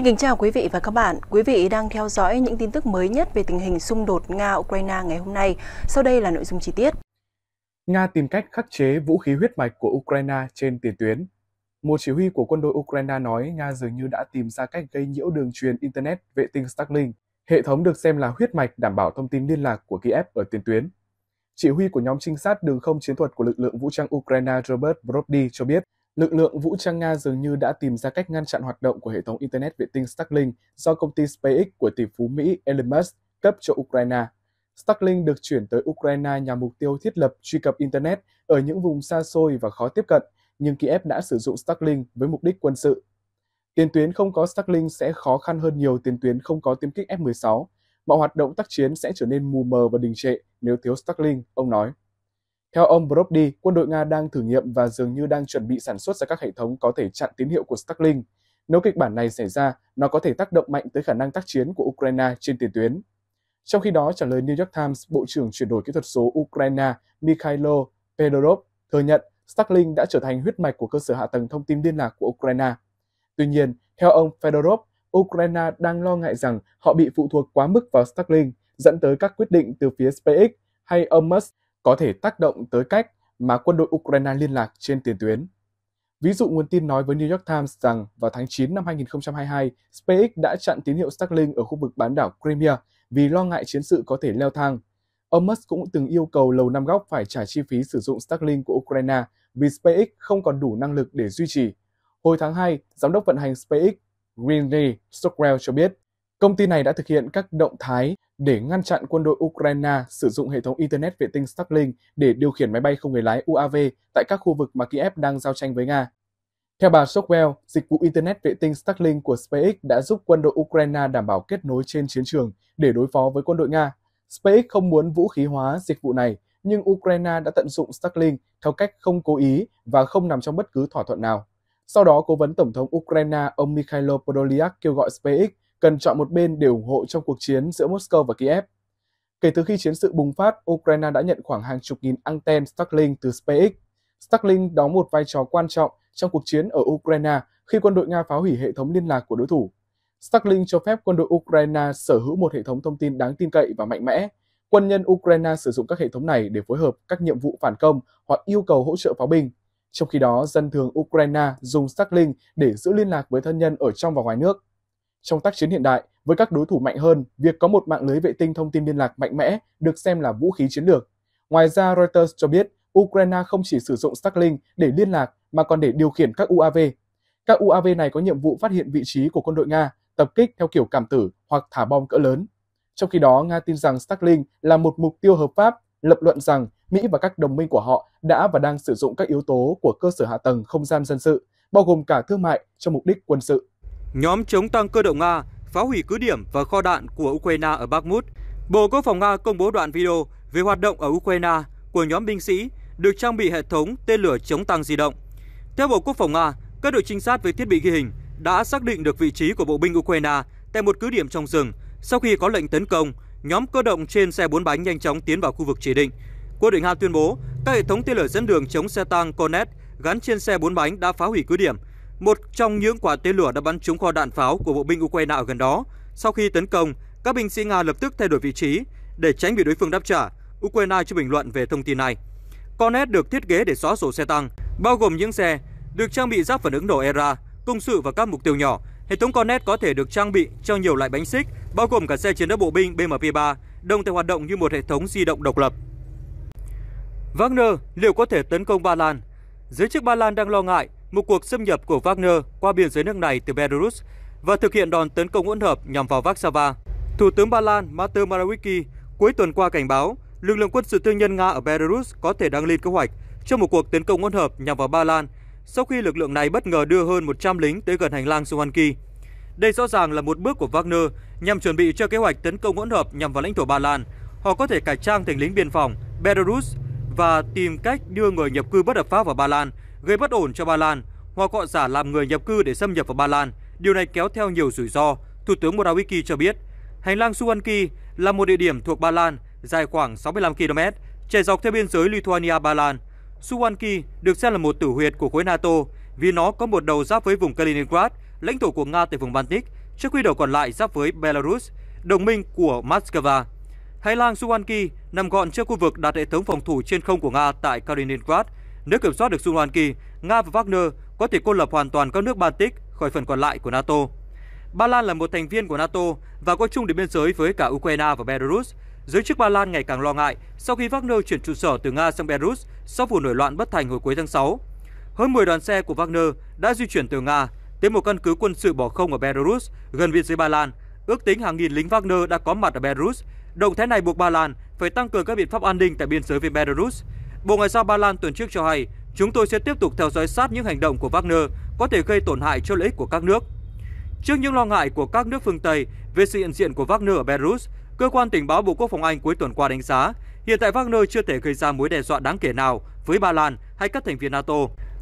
Xin kính chào quý vị và các bạn. Quý vị đang theo dõi những tin tức mới nhất về tình hình xung đột Nga-Ukraine ngày hôm nay. Sau đây là nội dung chi tiết. Nga tìm cách khắc chế vũ khí huyết mạch của Ukraine trên tiền tuyến. Một chỉ huy của quân đội Ukraine nói Nga dường như đã tìm ra cách gây nhiễu đường truyền Internet vệ tinh Starlink, hệ thống được xem là huyết mạch đảm bảo thông tin liên lạc của Kiev ở tiền tuyến. Chỉ huy của nhóm trinh sát đường không chiến thuật của lực lượng vũ trang Ukraine Robert Brody cho biết lực lượng vũ trang Nga dường như đã tìm ra cách ngăn chặn hoạt động của hệ thống Internet vệ tinh Starlink do công ty SpaceX của tỷ phú Mỹ Elon Musk cấp cho Ukraine. Starlink được chuyển tới Ukraine nhằm mục tiêu thiết lập truy cập Internet ở những vùng xa xôi và khó tiếp cận, nhưng Kiev đã sử dụng Starlink với mục đích quân sự. Tiền tuyến không có Starlink sẽ khó khăn hơn nhiều tiền tuyến không có tiêm kích F-16. Mọi hoạt động tác chiến sẽ trở nên mù mờ và đình trệ nếu thiếu Starlink, ông nói. Theo ông Brody, quân đội Nga đang thử nghiệm và dường như đang chuẩn bị sản xuất ra các hệ thống có thể chặn tín hiệu của Starlink. Nếu kịch bản này xảy ra, nó có thể tác động mạnh tới khả năng tác chiến của Ukraine trên tiền tuyến. Trong khi đó, trả lời New York Times, Bộ trưởng chuyển đổi kỹ thuật số Ukraine Mikhailo Fedorov thừa nhận Starlink đã trở thành huyết mạch của cơ sở hạ tầng thông tin liên lạc của Ukraine. Tuy nhiên, theo ông Fedorov, Ukraine đang lo ngại rằng họ bị phụ thuộc quá mức vào Starlink, dẫn tới các quyết định từ phía SpaceX hay ông Musk có thể tác động tới cách mà quân đội Ukraine liên lạc trên tiền tuyến. Ví dụ nguồn tin nói với New York Times rằng vào tháng 9 năm 2022, SpaceX đã chặn tín hiệu Starlink ở khu vực bán đảo Crimea vì lo ngại chiến sự có thể leo thang. Ông Musk cũng từng yêu cầu Lầu Năm Góc phải trả chi phí sử dụng Starlink của Ukraine vì SpaceX không còn đủ năng lực để duy trì. Hồi tháng 2, giám đốc vận hành SpaceX Rinley Stockwell cho biết, công ty này đã thực hiện các động thái để ngăn chặn quân đội Ukraine sử dụng hệ thống Internet vệ tinh Starlink để điều khiển máy bay không người lái UAV tại các khu vực mà Kiev đang giao tranh với Nga. Theo bà Stockwell, dịch vụ Internet vệ tinh Starlink của SpaceX đã giúp quân đội Ukraine đảm bảo kết nối trên chiến trường để đối phó với quân đội Nga. SpaceX không muốn vũ khí hóa dịch vụ này, nhưng Ukraine đã tận dụng Starlink theo cách không cố ý và không nằm trong bất cứ thỏa thuận nào. Sau đó, Cố vấn Tổng thống Ukraine ông Mikhailo Podolyak kêu gọi SpaceX cần chọn một bên để ủng hộ trong cuộc chiến giữa Moscow và Kiev. Kể từ khi chiến sự bùng phát, Ukraine đã nhận khoảng hàng chục nghìn anten Starlink từ SpaceX. Starlink đóng một vai trò quan trọng trong cuộc chiến ở Ukraine khi quân đội Nga phá hủy hệ thống liên lạc của đối thủ. Starlink cho phép quân đội Ukraine sở hữu một hệ thống thông tin đáng tin cậy và mạnh mẽ. Quân nhân Ukraine sử dụng các hệ thống này để phối hợp các nhiệm vụ phản công hoặc yêu cầu hỗ trợ pháo binh. Trong khi đó, dân thường Ukraine dùng Starlink để giữ liên lạc với thân nhân ở trong và ngoài nước. Trong tác chiến hiện đại, với các đối thủ mạnh hơn, việc có một mạng lưới vệ tinh thông tin liên lạc mạnh mẽ được xem là vũ khí chiến lược. Ngoài ra, Reuters cho biết Ukraine không chỉ sử dụng Starlink để liên lạc mà còn để điều khiển các UAV. Các UAV này có nhiệm vụ phát hiện vị trí của quân đội Nga, tập kích theo kiểu cảm tử hoặc thả bom cỡ lớn. Trong khi đó, Nga tin rằng Starlink là một mục tiêu hợp pháp, lập luận rằng Mỹ và các đồng minh của họ đã và đang sử dụng các yếu tố của cơ sở hạ tầng không gian dân sự, bao gồm cả thương mại cho mục đích quân sự. Nhóm chống tăng cơ động Nga phá hủy cứ điểm và kho đạn của Ukraine ở Bakhmut. Bộ Quốc phòng Nga công bố đoạn video về hoạt động ở Ukraine của nhóm binh sĩ được trang bị hệ thống tên lửa chống tăng di động. Theo Bộ Quốc phòng Nga, các đội trinh sát với thiết bị ghi hình đã xác định được vị trí của bộ binh Ukraine tại một cứ điểm trong rừng. Sau khi có lệnh tấn công, nhóm cơ động trên xe bốn bánh nhanh chóng tiến vào khu vực chỉ định. Quân đội Nga tuyên bố các hệ thống tên lửa dẫn đường chống xe tăng Cornet gắn trên xe bốn bánh đã phá hủy cứ điểm – một trong những quả tên lửa đã bắn trúng kho đạn pháo của bộ binh Ukraine ở gần đó. Sau khi tấn công, các binh sĩ Nga lập tức thay đổi vị trí để tránh bị đối phương đáp trả. Ukraine chưa bình luận về thông tin này. Con Cornet được thiết kế để xóa sổ xe tăng, bao gồm những xe được trang bị giáp phản ứng nổ ERA, công sự và các mục tiêu nhỏ. Hệ thống Cornet có thể được trang bị cho nhiều loại bánh xích, bao gồm cả xe chiến đấu bộ binh BMP-3, đồng thời hoạt động như một hệ thống di động độc lập. Wagner liệu có thể tấn công Ba Lan? Giới chức Ba Lan đang lo ngại một cuộc xâm nhập của Wagner qua biên giới nước này từ Belarus và thực hiện đòn tấn công hỗn hợp nhằm vào Warsaw. Thủ tướng Ba Lan Mateusz Morawiecki cuối tuần qua cảnh báo lực lượng quân sự tư nhân Nga ở Belarus có thể đang lên kế hoạch cho một cuộc tấn công hỗn hợp nhằm vào Ba Lan sau khi lực lượng này bất ngờ đưa hơn 100 lính tới gần hành lang Suwanki. Đây rõ ràng là một bước của Wagner nhằm chuẩn bị cho kế hoạch tấn công hỗn hợp nhằm vào lãnh thổ Ba Lan. Họ có thể cải trang thành lính biên phòng Belarus và tìm cách đưa người nhập cư bất hợp pháp vào Ba Lan, gây bất ổn cho Ba Lan hoặc gọi giả làm người nhập cư để xâm nhập vào Ba Lan. Điều này kéo theo nhiều rủi ro, Thủ tướng Morawiecki cho biết. Hành lang Suwalki là một địa điểm thuộc Ba Lan, dài khoảng 65 km, chảy dọc theo biên giới Lithuania-Ba Lan. Suwalki được xem là một tử huyệt của khối NATO vì nó có một đầu giáp với vùng Kaliningrad, lãnh thổ của Nga tại vùng Baltic, trước khi đầu còn lại giáp với Belarus, đồng minh của Moscow. Hành lang Suwalki nằm gọn trước khu vực đặt hệ thống phòng thủ trên không của Nga tại Kaliningrad. Nếu kiểm soát được Suwanki, Nga và Wagner có thể cô lập hoàn toàn các nước Baltic khỏi phần còn lại của NATO. Ba Lan là một thành viên của NATO và có chung đến biên giới với cả Ukraine và Belarus. Giới chức Ba Lan ngày càng lo ngại sau khi Wagner chuyển trụ sở từ Nga sang Belarus sau vụ nổi loạn bất thành hồi cuối tháng 6. Hơn 10 đoàn xe của Wagner đã di chuyển từ Nga tới một căn cứ quân sự bỏ không ở Belarus gần biên giới Ba Lan. Ước tính hàng nghìn lính Wagner đã có mặt ở Belarus Động thái này buộc Ba Lan phải tăng cường các biện pháp an ninh tại biên giới với Belarus. Bộ Ngoại giao Ba Lan tuần trước cho hay, chúng tôi sẽ tiếp tục theo dõi sát những hành động của Wagner có thể gây tổn hại cho lợi ích của các nước. Trước những lo ngại của các nước phương Tây về sự hiện diện của Wagner ở Belarus, cơ quan tình báo Bộ Quốc phòng Anh cuối tuần qua đánh giá, hiện tại Wagner chưa thể gây ra mối đe dọa đáng kể nào với Ba Lan hay các thành viên NATO.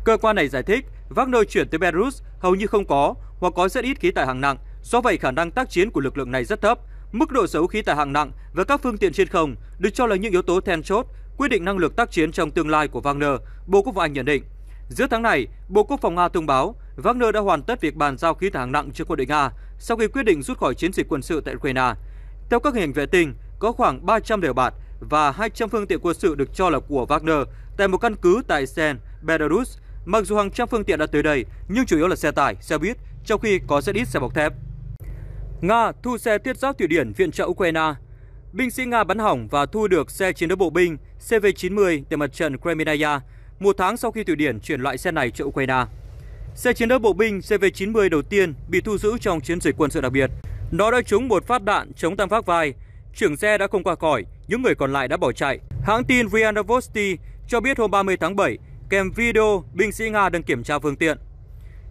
Cơ quan này giải thích, Wagner chuyển tới Belarus hầu như không có hoặc có rất ít khí tài hạng nặng, do vậy khả năng tác chiến của lực lượng này rất thấp. Mức độ xấu khí tài hạng nặng và các phương tiện trên không được cho là những yếu tố then chốt quyết định năng lực tác chiến trong tương lai của Wagner, Bộ Quốc phòng Anh nhận định. Giữa tháng này, Bộ Quốc phòng Nga thông báo Wagner đã hoàn tất việc bàn giao khí tài hạng nặng cho quân đội Nga sau khi quyết định rút khỏi chiến dịch quân sự tại Ukraine. Theo các hình vệ tinh, có khoảng 300 đều bạt và 200 phương tiện quân sự được cho là của Wagner tại một căn cứ tại Sen, Belarus. Mặc dù hàng trăm phương tiện đã tới đây, nhưng chủ yếu là xe tải, xe buýt, trong khi có rất ít xe bọc thép. Nga thu xe thiết giáp thủy Điển viện trợ Ukraine. Binh sĩ Nga bắn hỏng và thu được xe chiến đấu bộ binh CV-90 từ mặt trận Kremlinaya một tháng sau khi thủy Điển chuyển loại xe này cho Ukraine. Xe chiến đấu bộ binh CV-90 đầu tiên bị thu giữ trong chiến dịch quân sự đặc biệt. Nó đã trúng một phát đạn chống tam phát vai. Trưởng xe đã không qua khỏi, những người còn lại đã bỏ chạy. Hãng tin Rianovosti cho biết hôm 30 tháng 7, kèm video binh sĩ Nga đang kiểm tra phương tiện.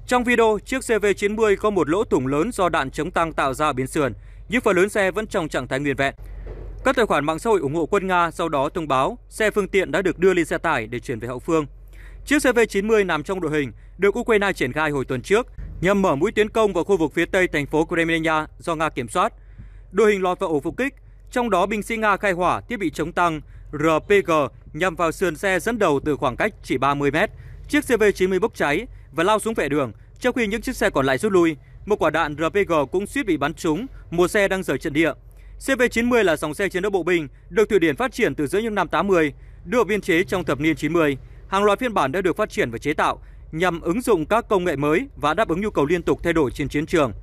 Trong video, chiếc CV90 có một lỗ thủng lớn do đạn chống tăng tạo ra biến sườn, nhưng phần lớn xe vẫn trong trạng thái nguyên vẹn. Các tài khoản mạng xã hội ủng hộ quân Nga sau đó thông báo xe phương tiện đã được đưa lên xe tải để chuyển về hậu phương. Chiếc CV90 nằm trong đội hình được Ukraine triển khai hồi tuần trước nhằm mở mũi tiến công vào khu vực phía tây thành phố Kremlinnya do Nga kiểm soát. Đội hình lọt vào ổ phục kích, trong đó binh sĩ Nga khai hỏa thiết bị chống tăng RPG nhằm vào sườn xe dẫn đầu từ khoảng cách chỉ 30 mét. Chiếc CV90 bốc cháy và lao xuống vệ đường, trong khi những chiếc xe còn lại rút lui. Một quả đạn RPG cũng suýt bị bắn trúng, một xe đang rời trận địa. CV-90 là dòng xe chiến đấu bộ binh được Thụy Điển phát triển từ giữa những năm 80, đưa biên chế trong thập niên 90. Hàng loạt phiên bản đã được phát triển và chế tạo nhằm ứng dụng các công nghệ mới và đáp ứng nhu cầu liên tục thay đổi trên chiến trường.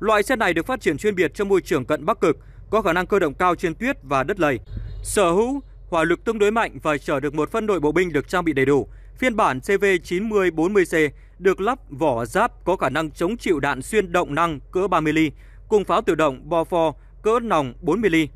Loại xe này được phát triển chuyên biệt trong môi trường cận Bắc Cực, có khả năng cơ động cao trên tuyết và đất lầy, sở hữu hỏa lực tương đối mạnh và chở được một phân đội bộ binh được trang bị đầy đủ, Phiên bản CV9040C được lắp vỏ giáp có khả năng chống chịu đạn xuyên động năng cỡ 3mm cùng pháo tự động Bofor cỡ nòng 4mm.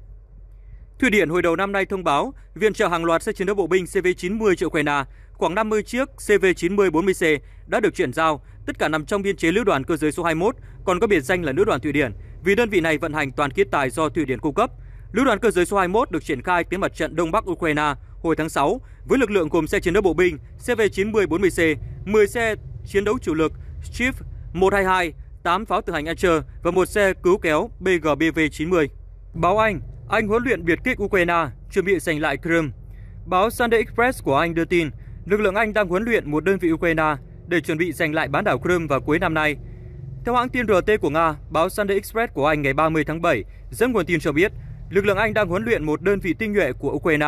Thụy Điển hồi đầu năm nay thông báo viện trợ hàng loạt xe chiến đấu bộ binh CV90 cho Ukraine, khoảng 50 chiếc CV9040C đã được chuyển giao, tất cả nằm trong biên chế lữ đoàn cơ giới số 21, còn có biệt danh là lữ đoàn Thụy Điển, vì đơn vị này vận hành toàn khí tài do Thụy Điển cung cấp – Lữ đoàn cơ giới số 21 được triển khai tiến mặt trận Đông Bắc Ukraine hồi tháng 6 với lực lượng gồm xe chiến đấu bộ binh CV9040C, 10 xe chiến đấu chủ lực Chief 122, 8 pháo tự hành Archer và một xe cứu kéo BGBV-90. Báo Anh, Anh huấn luyện biệt kích Ukraine, chuẩn bị giành lại Crimea. Báo Sunday Express của Anh đưa tin, lực lượng Anh đang huấn luyện một đơn vị Ukraine để chuẩn bị giành lại bán đảo Crimea vào cuối năm nay. Theo hãng tin RT của Nga, báo Sunday Express của Anh ngày 30 tháng 7, dẫn nguồn tin cho biết Lực lượng Anh đang huấn luyện một đơn vị tinh nhuệ của Ukraine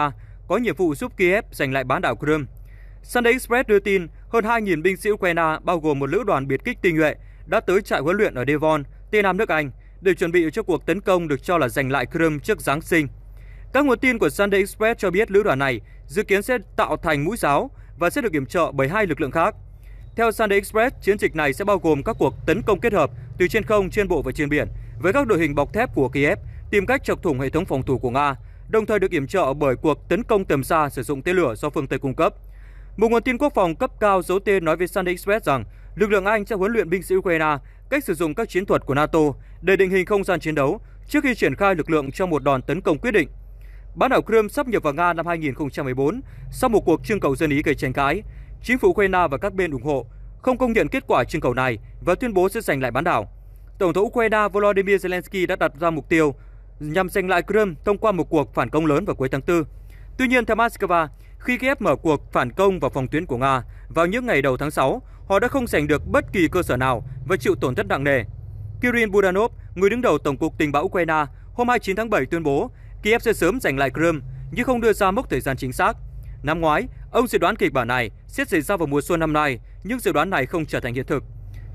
có nhiệm vụ giúp Kiev giành lại bán đảo Crimea. Sunday Express đưa tin hơn 2.000 binh sĩ Ukraine bao gồm một lữ đoàn biệt kích tinh nhuệ đã tới trại huấn luyện ở Devon, tây nam nước Anh, để chuẩn bị cho cuộc tấn công được cho là giành lại Crimea trước Giáng sinh. Các nguồn tin của Sunday Express cho biết lữ đoàn này dự kiến sẽ tạo thành mũi giáo và sẽ được kiểm trợ bởi hai lực lượng khác. Theo Sunday Express, chiến dịch này sẽ bao gồm các cuộc tấn công kết hợp từ trên không, trên bộ và trên biển với các đội hình bọc thép của Kiev tìm cách chọc thủng hệ thống phòng thủ của Nga, đồng thời được yểm trợ bởi cuộc tấn công tầm xa sử dụng tên lửa do phương Tây cung cấp. Một nguồn tin quốc phòng cấp cao giấu tên nói với Sunday Express rằng lực lượng Anh sẽ huấn luyện binh sĩ Ukraine cách sử dụng các chiến thuật của NATO để định hình không gian chiến đấu trước khi triển khai lực lượng cho một đòn tấn công quyết định. Bán đảo Crimea sắp nhập vào Nga năm 2014 sau một cuộc trưng cầu dân ý gây tranh cãi. Chính phủ Ukraine và các bên ủng hộ không công nhận kết quả trưng cầu này và tuyên bố sẽ giành lại bán đảo. Tổng thống Ukraine Volodymyr Zelensky đã đặt ra mục tiêu nhằm giành lại Crimea thông qua một cuộc phản công lớn vào cuối tháng 4. Tuy nhiên, theo Moscow, khi Kiev mở cuộc phản công vào phòng tuyến của Nga vào những ngày đầu tháng 6, họ đã không giành được bất kỳ cơ sở nào và chịu tổn thất nặng nề. Kirill Budanov, người đứng đầu Tổng cục Tình báo Ukraine, hôm 29 tháng 7 tuyên bố Kiev sẽ sớm giành lại Crimea nhưng không đưa ra mốc thời gian chính xác. Năm ngoái, ông dự đoán kịch bản này sẽ xảy ra vào mùa xuân năm nay, nhưng dự đoán này không trở thành hiện thực.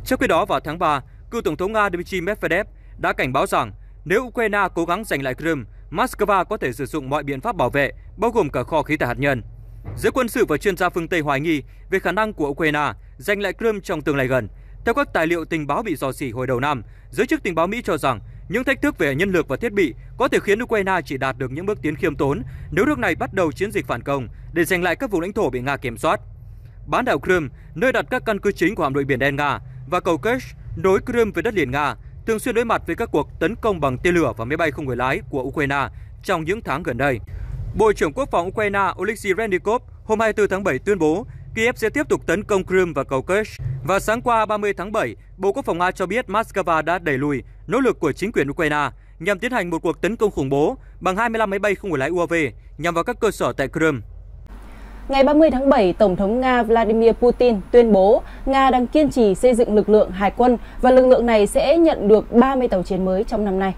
Trong khi đó, vào tháng 3, cựu Tổng thống Nga Dmitry Medvedev đã cảnh báo rằng nếu Ukraine cố gắng giành lại Crimea, Moscow có thể sử dụng mọi biện pháp bảo vệ, bao gồm cả kho khí tải hạt nhân. Giới quân sự và chuyên gia phương Tây hoài nghi về khả năng của Ukraine giành lại Crimea trong tương lai gần. Theo các tài liệu tình báo bị dò xỉ hồi đầu năm, giới chức tình báo Mỹ cho rằng những thách thức về nhân lực và thiết bị có thể khiến Ukraine chỉ đạt được những bước tiến khiêm tốn nếu nước này bắt đầu chiến dịch phản công để giành lại các vùng lãnh thổ bị Nga kiểm soát. Bán đảo Crimea, nơi đặt các căn cứ chính của hạm đội biển đen Nga và cầu Kerch nối Crimea với đất liền Nga, thường xuyên đối mặt với các cuộc tấn công bằng tên lửa và máy bay không người lái của Ukraine trong những tháng gần đây. Bộ trưởng Quốc phòng Ukraine Oleksiy Reznikov hôm 24 tháng 7 tuyên bố Kiev sẽ tiếp tục tấn công Crimea và cầu Kerch. Và sáng qua 30 tháng 7, Bộ Quốc phòng Nga cho biết Moscow đã đẩy lùi nỗ lực của chính quyền Ukraine nhằm tiến hành một cuộc tấn công khủng bố bằng 25 máy bay không người lái UAV nhằm vào các cơ sở tại Crimea. Ngày 30 tháng 7, Tổng thống Nga Vladimir Putin tuyên bố Nga đang kiên trì xây dựng lực lượng hải quân và lực lượng này sẽ nhận được 30 tàu chiến mới trong năm nay.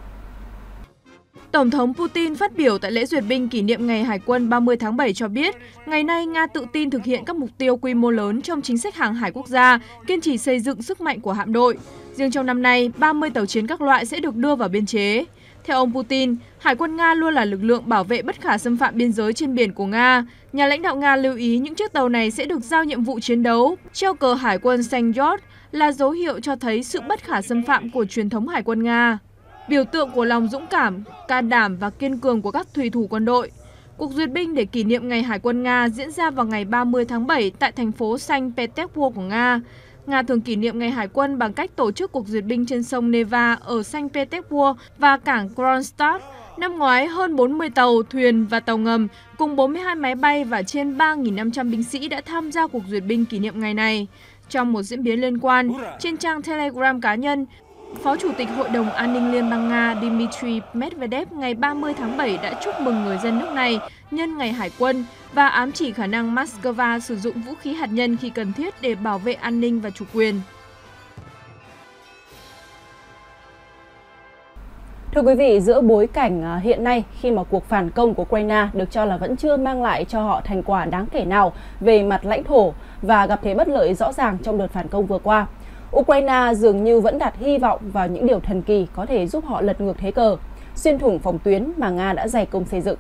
Tổng thống Putin phát biểu tại lễ duyệt binh kỷ niệm Ngày Hải quân 30 tháng 7 cho biết, ngày nay Nga tự tin thực hiện các mục tiêu quy mô lớn trong chính sách hàng hải quốc gia, kiên trì xây dựng sức mạnh của hạm đội. Riêng trong năm nay, 30 tàu chiến các loại sẽ được đưa vào biên chế. Theo ông Putin, Hải quân Nga luôn là lực lượng bảo vệ bất khả xâm phạm biên giới trên biển của Nga. Nhà lãnh đạo Nga lưu ý những chiếc tàu này sẽ được giao nhiệm vụ chiến đấu. Treo cờ hải quân xanh Yort là dấu hiệu cho thấy sự bất khả xâm phạm của truyền thống hải quân Nga. Biểu tượng của lòng dũng cảm, can đảm và kiên cường của các thủy thủ quân đội. Cuộc duyệt binh để kỷ niệm ngày Hải quân Nga diễn ra vào ngày 30 tháng 7 tại thành phố Saint Petersburg của Nga. Nga thường kỷ niệm ngày Hải quân bằng cách tổ chức cuộc duyệt binh trên sông Neva ở Saint Petersburg và cảng Kronstadt Năm ngoái, hơn 40 tàu, thuyền và tàu ngầm cùng 42 máy bay và trên 3.500 binh sĩ đã tham gia cuộc duyệt binh kỷ niệm ngày này. Trong một diễn biến liên quan, trên trang Telegram cá nhân, Phó Chủ tịch Hội đồng An ninh Liên bang Nga Dmitry Medvedev ngày 30 tháng 7 đã chúc mừng người dân nước này nhân ngày Hải quân và ám chỉ khả năng Moscow sử dụng vũ khí hạt nhân khi cần thiết để bảo vệ an ninh và chủ quyền. Thưa quý vị, giữa bối cảnh à, hiện nay khi mà cuộc phản công của Ukraine được cho là vẫn chưa mang lại cho họ thành quả đáng kể nào về mặt lãnh thổ và gặp thế bất lợi rõ ràng trong đợt phản công vừa qua, Ukraine dường như vẫn đặt hy vọng vào những điều thần kỳ có thể giúp họ lật ngược thế cờ, xuyên thủng phòng tuyến mà Nga đã dày công xây dựng.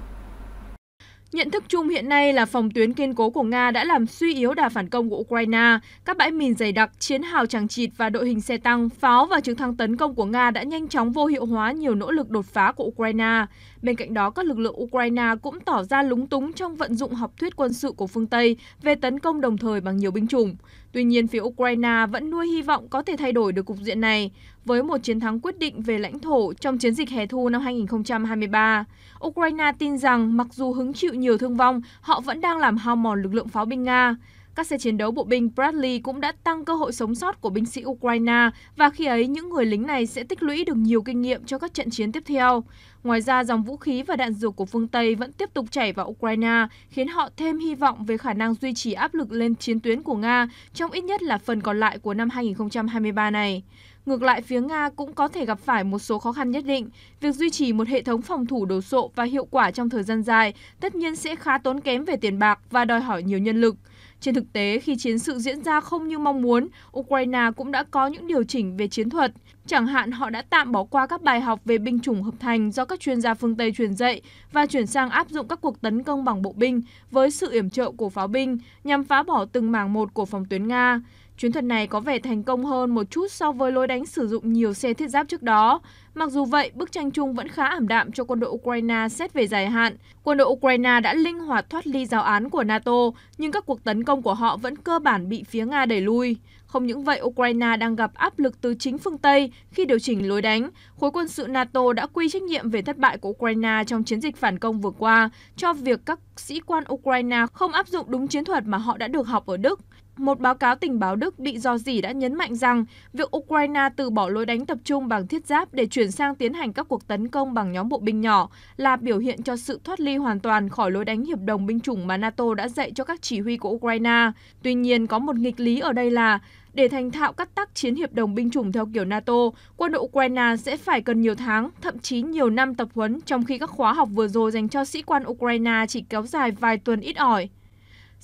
Nhận thức chung hiện nay là phòng tuyến kiên cố của Nga đã làm suy yếu đà phản công của Ukraine. Các bãi mìn dày đặc, chiến hào chẳng chịt và đội hình xe tăng, pháo và trực thăng tấn công của Nga đã nhanh chóng vô hiệu hóa nhiều nỗ lực đột phá của Ukraine. Bên cạnh đó, các lực lượng Ukraine cũng tỏ ra lúng túng trong vận dụng học thuyết quân sự của phương Tây về tấn công đồng thời bằng nhiều binh chủng. Tuy nhiên, phía Ukraine vẫn nuôi hy vọng có thể thay đổi được cục diện này với một chiến thắng quyết định về lãnh thổ trong chiến dịch hè thu năm 2023. Ukraine tin rằng mặc dù hứng chịu nhiều thương vong, họ vẫn đang làm hao mòn lực lượng pháo binh Nga. Các xe chiến đấu bộ binh Bradley cũng đã tăng cơ hội sống sót của binh sĩ Ukraine và khi ấy những người lính này sẽ tích lũy được nhiều kinh nghiệm cho các trận chiến tiếp theo. Ngoài ra, dòng vũ khí và đạn dược của phương Tây vẫn tiếp tục chảy vào Ukraine, khiến họ thêm hy vọng về khả năng duy trì áp lực lên chiến tuyến của Nga trong ít nhất là phần còn lại của năm 2023 này. Ngược lại, phía Nga cũng có thể gặp phải một số khó khăn nhất định. Việc duy trì một hệ thống phòng thủ đồ sộ và hiệu quả trong thời gian dài tất nhiên sẽ khá tốn kém về tiền bạc và đòi hỏi nhiều nhân lực. Trên thực tế, khi chiến sự diễn ra không như mong muốn, Ukraine cũng đã có những điều chỉnh về chiến thuật. Chẳng hạn họ đã tạm bỏ qua các bài học về binh chủng hợp thành do các chuyên gia phương Tây truyền dạy và chuyển sang áp dụng các cuộc tấn công bằng bộ binh với sự yểm trợ của pháo binh nhằm phá bỏ từng mảng một của phòng tuyến Nga. Chuyến thuật này có vẻ thành công hơn một chút so với lối đánh sử dụng nhiều xe thiết giáp trước đó. Mặc dù vậy, bức tranh chung vẫn khá ảm đạm cho quân đội Ukraine xét về dài hạn. Quân đội Ukraine đã linh hoạt thoát ly giáo án của NATO, nhưng các cuộc tấn công của họ vẫn cơ bản bị phía Nga đẩy lui. Không những vậy, Ukraine đang gặp áp lực từ chính phương Tây khi điều chỉnh lối đánh. Khối quân sự NATO đã quy trách nhiệm về thất bại của Ukraine trong chiến dịch phản công vừa qua cho việc các sĩ quan Ukraine không áp dụng đúng chiến thuật mà họ đã được học ở Đức. Một báo cáo tình báo Đức bị dò dỉ đã nhấn mạnh rằng việc Ukraine từ bỏ lối đánh tập trung bằng thiết giáp để chuyển sang tiến hành các cuộc tấn công bằng nhóm bộ binh nhỏ là biểu hiện cho sự thoát ly hoàn toàn khỏi lối đánh hiệp đồng binh chủng mà NATO đã dạy cho các chỉ huy của Ukraine. Tuy nhiên, có một nghịch lý ở đây là để thành thạo các tác chiến hiệp đồng binh chủng theo kiểu NATO, quân đội Ukraine sẽ phải cần nhiều tháng, thậm chí nhiều năm tập huấn, trong khi các khóa học vừa rồi dành cho sĩ quan Ukraine chỉ kéo dài vài tuần ít ỏi.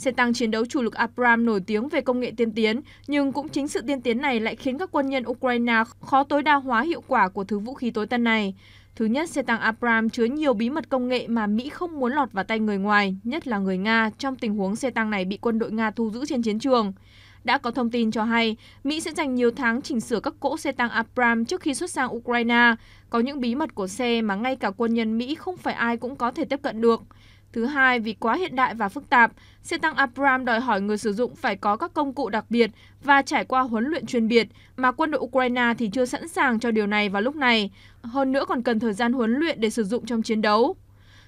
Xe tăng chiến đấu chủ lực Abram nổi tiếng về công nghệ tiên tiến, nhưng cũng chính sự tiên tiến này lại khiến các quân nhân Ukraine khó tối đa hóa hiệu quả của thứ vũ khí tối tân này. Thứ nhất, xe tăng Abram chứa nhiều bí mật công nghệ mà Mỹ không muốn lọt vào tay người ngoài, nhất là người Nga, trong tình huống xe tăng này bị quân đội Nga thu giữ trên chiến trường. Đã có thông tin cho hay, Mỹ sẽ dành nhiều tháng chỉnh sửa các cỗ xe tăng Abram trước khi xuất sang Ukraine. Có những bí mật của xe mà ngay cả quân nhân Mỹ không phải ai cũng có thể tiếp cận được. Thứ hai, vì quá hiện đại và phức tạp, xe tăng Abram đòi hỏi người sử dụng phải có các công cụ đặc biệt và trải qua huấn luyện chuyên biệt, mà quân đội Ukraine thì chưa sẵn sàng cho điều này vào lúc này. Hơn nữa còn cần thời gian huấn luyện để sử dụng trong chiến đấu.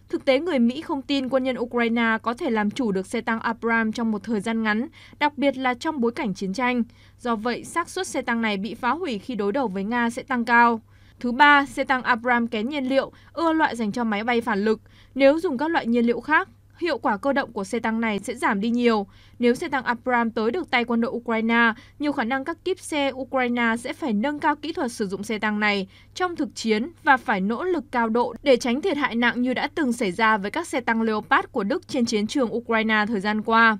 Thực tế, người Mỹ không tin quân nhân Ukraine có thể làm chủ được xe tăng Abram trong một thời gian ngắn, đặc biệt là trong bối cảnh chiến tranh. Do vậy, xác suất xe tăng này bị phá hủy khi đối đầu với Nga sẽ tăng cao. Thứ ba, xe tăng Abram kén nhiên liệu, ưa loại dành cho máy bay phản lực. Nếu dùng các loại nhiên liệu khác, hiệu quả cơ động của xe tăng này sẽ giảm đi nhiều. Nếu xe tăng Abram tới được tay quân đội Ukraine, nhiều khả năng các kíp xe Ukraine sẽ phải nâng cao kỹ thuật sử dụng xe tăng này trong thực chiến và phải nỗ lực cao độ để tránh thiệt hại nặng như đã từng xảy ra với các xe tăng Leopard của Đức trên chiến trường Ukraine thời gian qua.